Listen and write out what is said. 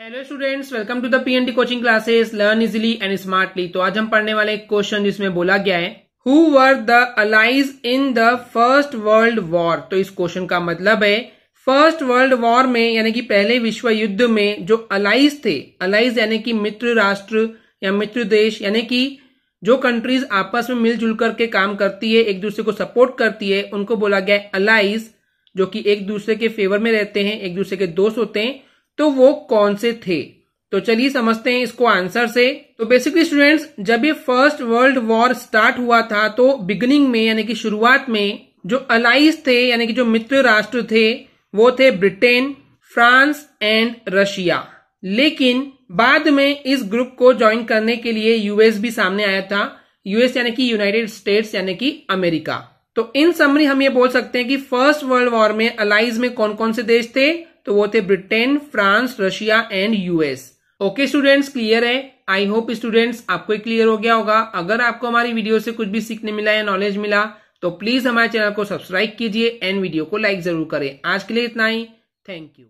hello students welcome to the PNT coaching classes learn easily and smartly तो आज हम पढ़ने वाले एक क्वेश्चन जिसमें बोला गया है who were the allies in the first world war तो इस क्वेश्चन का मतलब है फर्स्ट वर्ल्ड वॉर में यानी कि पहले विश्व युद्ध में जो अलाइज थे अलाइज यानी कि मित्र राष्ट्र या मित्र देश यानी कि जो कंट्रीज आपस में मिलजुल करके काम करती है एक दूसरे को सपोर्ट करती है उनको बोला गया है अलाइज जो कि एक दूसरे के फेवर में रहते हैं एक दूसरे के दोस्त होते हैं तो वो कौन से थे तो चलिए समझते हैं इसको आंसर से तो बेसिकली स्टूडेंट्स जब ये फर्स्ट वर्ल्ड वॉर स्टार्ट हुआ था तो बिगनिंग में यानी कि शुरुआत में जो अलाइज थे यानी कि जो मित्र राष्ट्र थे वो थे ब्रिटेन फ्रांस एंड रशिया लेकिन बाद में इस ग्रुप को ज्वाइन करने के लिए यूएस भी सामने आया था यूएस यानी कि यूनाइटेड स्टेट्स यानी कि अमेरिका तो इन समरी हम ये बोल सकते हैं कि फर्स्ट वर्ल्ड वॉर में अलाइज में कौन कौन से देश थे तो वो थे Britain France Russia and US okay students clear है आई होप स्टूडेंट्स आपको क्लियर हो गया होगा अगर आपको हमारी वीडियो से कुछ भी सीखने मिला या नॉलेज मिला तो प्लीज हमारे चैनल को सब्सक्राइब कीजिए एंड वीडियो को लाइक जरूर करें आज के लिए इतना ही थैंक यू